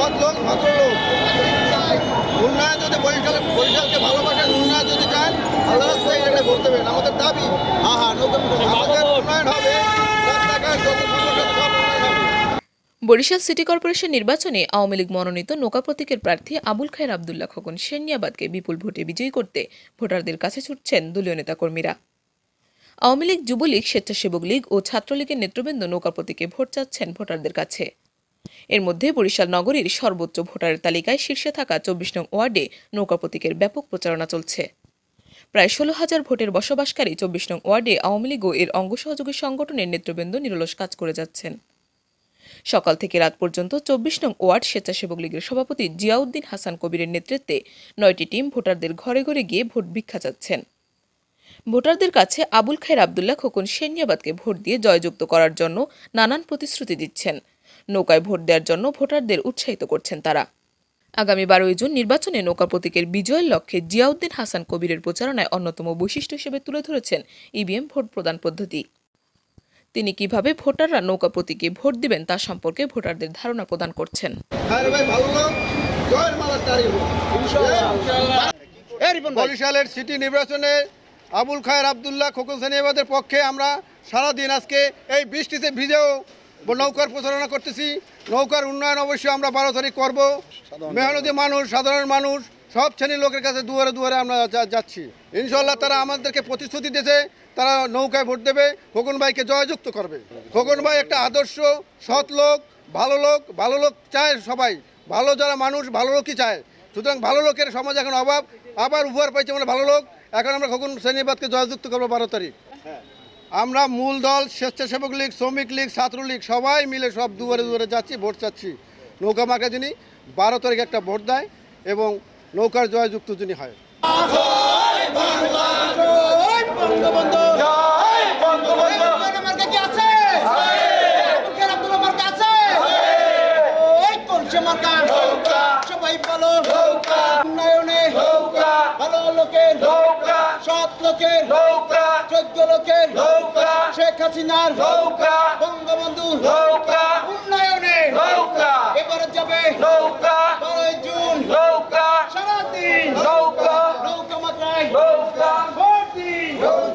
সৎ লোক উন্নয়ন যদি বরিশাল বরিশালকে ভালোবাসেন উন্নয়ন যদি চান ভালো এটা ভোট দেবেন আমাদের দাবি আহা নতুন উন্নয়ন হবে বরিশাল সিটি কর্পোরেশন নির্বাচনে আওয়ামী লীগ মনোনীত নৌকা প্রতীকের প্রার্থী আবুল খায়ের আবদুল্লাহ খোকন সেনিয়াবাদকে বিপুল ভোটে বিজয়ী করতে ভোটারদের কাছে ছুটছেন দলীয় নেতাকর্মীরা আওয়ামী লীগ যুবলীগ স্বেচ্ছাসেবক লীগ ও ছাত্রলীগের নেতৃবৃন্দ নৌকা প্রতীকে ভোট চাচ্ছেন ভোটারদের কাছে এর মধ্যে বরিশাল নগরীর সর্বোচ্চ ভোটারের তালিকায় শীর্ষে থাকা চব্বিশ নং ওয়ার্ডে নৌকা প্রতীকের ব্যাপক প্রচারণা চলছে প্রায় ষোলো হাজার ভোটের বসবাসকারী চব্বিশ নং ওয়ার্ডে আওয়ামী লীগ এর অঙ্গ সহযোগী সংগঠনের নেতৃবৃন্দ নিরলস কাজ করে যাচ্ছেন সকাল থেকে রাত পর্যন্ত চব্বিশ নং ওয়ার্ড স্বেচ্ছাসেবক লীগের সভাপতি জিয়াউদ্দিন হাসান কবিরের নেতৃত্বে নয়টি টিম ভোটারদের ঘরে ঘরে গিয়ে ভোট ভিক্ষা চাচ্ছেন ভোটারদের কাছে আবুল খায়ের আবদুল্লাহ খোকন সেনিয়াবাদকে ভোট দিয়ে জয়যুক্ত করার জন্য নানান প্রতিশ্রুতি দিচ্ছেন নৌকায় ভোট দেওয়ার জন্য ভোটারদের উৎসাহিত করছেন তারা আগামী বারোই জুন নির্বাচনে নৌকা প্রতীকের বিজয়ের লক্ষ্যে জিয়াউদ্দিন হাসান কবিরের প্রচারণায় অন্যতম বৈশিষ্ট্য হিসেবে তুলে ধরেছেন ইভিএম ভোট প্রদান পদ্ধতি তিনি কিভাবে ভোটাররা নৌকা প্রতীকে ভোট দিবেন তা সম্পর্কে ভোটারদের ধারণা প্রদান করছেন বরিশালের সিটি নির্বাচনে আবুল খায়ের আবদুল্লাহ খোকন সানিয়াবাদের পক্ষে আমরা সারাদিন আজকে এই বৃষ্টিতে ভিজেও নৌকার প্রচারণা করতেছি নৌকার উন্নয়ন অবশ্যই আমরা বারো তারিখ করবো মেহনতি মানুষ সাধারণ মানুষ সব শ্রেণীর লোকের কাছে দুয়ারে দুয়ারে আমরা যাচ্ছি ইনশাল্লাহ তারা আমাদেরকে প্রতিশ্রুতি দিয়েছে তারা নৌকায় ভোট দেবে খোকন ভাইকে জয়যুক্ত করবে খোকন ভাই একটা আদর্শ সৎ লোক ভালো লোক ভালো লোক চায় সবাই ভালো যারা মানুষ ভালো লোকই চায় সুতরাং ভালো লোকের সমাজ এখন অভাব আবার উপহার পাইছে মানে ভালো লোক এখন আমরা খোকন শ্রেণীবাদকে জয়যুক্ত করবো বারো তারিখ হ্যাঁ। আমরা মূল দল স্বেচ্ছাসেবক লীগ শ্রমিক লীগ ছাত্রলীগ সবাই মিলে সব দুয়ারে দুয়ারে যাচ্ছি ভোট চাচ্ছি নৌকা মাকে যিনি বারো তারিখে একটা ভোট দেয় এবং নৌকার জয়যুক্ত যিনি হয় উন্নয়নে লোকের সাত লোকের নৌকা চোদ্দ লোকের নৌকা শেখ হাসিনার নৌকা বঙ্গবন্ধুর নৌকা উন্নয়নে নৌকা এবারে যাবে নৌকা বারোই জুন নৌকা সারাদিন নৌকা নৌকা মাত্রায় নৌকা ভর্তি নৌকা